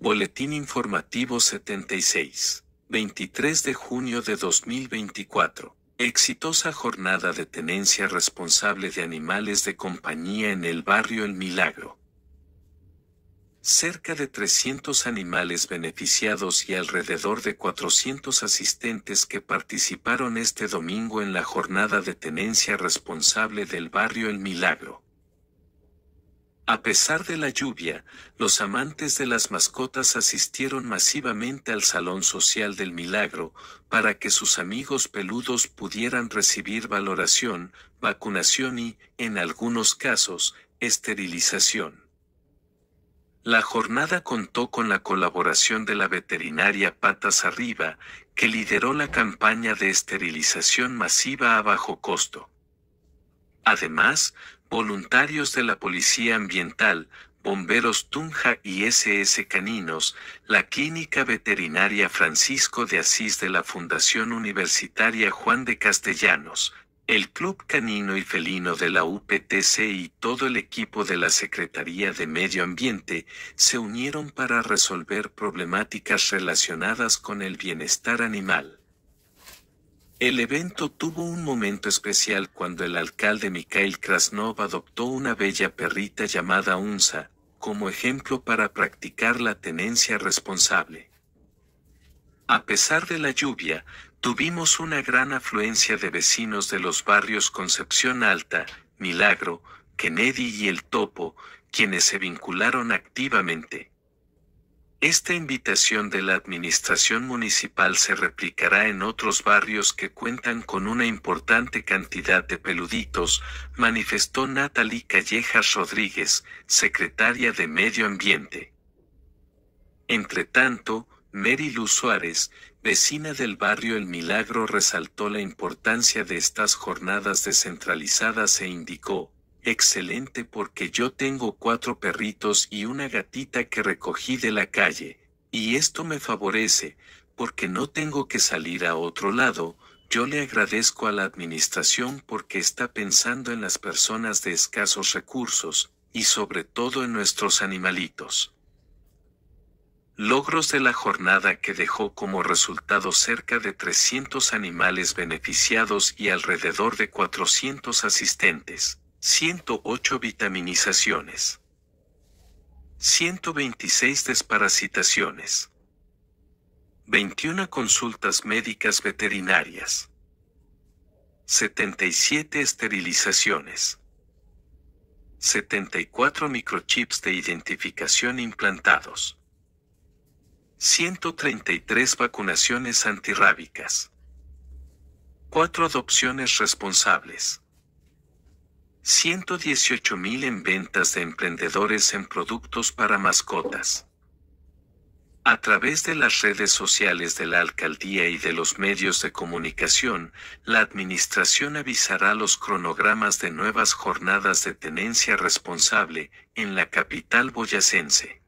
Boletín Informativo 76. 23 de junio de 2024. Exitosa jornada de tenencia responsable de animales de compañía en el barrio El Milagro. Cerca de 300 animales beneficiados y alrededor de 400 asistentes que participaron este domingo en la jornada de tenencia responsable del barrio El Milagro. A pesar de la lluvia, los amantes de las mascotas asistieron masivamente al Salón Social del Milagro para que sus amigos peludos pudieran recibir valoración, vacunación y, en algunos casos, esterilización. La jornada contó con la colaboración de la veterinaria Patas Arriba, que lideró la campaña de esterilización masiva a bajo costo. Además, voluntarios de la Policía Ambiental, Bomberos Tunja y SS Caninos, la Clínica Veterinaria Francisco de Asís de la Fundación Universitaria Juan de Castellanos, el Club Canino y Felino de la UPTC y todo el equipo de la Secretaría de Medio Ambiente se unieron para resolver problemáticas relacionadas con el bienestar animal. El evento tuvo un momento especial cuando el alcalde Mikhail Krasnov adoptó una bella perrita llamada Unsa, como ejemplo para practicar la tenencia responsable. A pesar de la lluvia, tuvimos una gran afluencia de vecinos de los barrios Concepción Alta, Milagro, Kennedy y El Topo, quienes se vincularon activamente. Esta invitación de la Administración Municipal se replicará en otros barrios que cuentan con una importante cantidad de peluditos, manifestó Natalie Callejas Rodríguez, secretaria de Medio Ambiente. Entretanto, Mary Luz Suárez, vecina del barrio El Milagro, resaltó la importancia de estas jornadas descentralizadas e indicó, Excelente porque yo tengo cuatro perritos y una gatita que recogí de la calle, y esto me favorece, porque no tengo que salir a otro lado, yo le agradezco a la administración porque está pensando en las personas de escasos recursos, y sobre todo en nuestros animalitos. Logros de la jornada que dejó como resultado cerca de 300 animales beneficiados y alrededor de 400 asistentes. 108 vitaminizaciones. 126 desparasitaciones. 21 consultas médicas veterinarias. 77 esterilizaciones. 74 microchips de identificación implantados. 133 vacunaciones antirrábicas. 4 adopciones responsables. 118 mil en ventas de emprendedores en productos para mascotas. A través de las redes sociales de la alcaldía y de los medios de comunicación, la administración avisará los cronogramas de nuevas jornadas de tenencia responsable en la capital boyacense.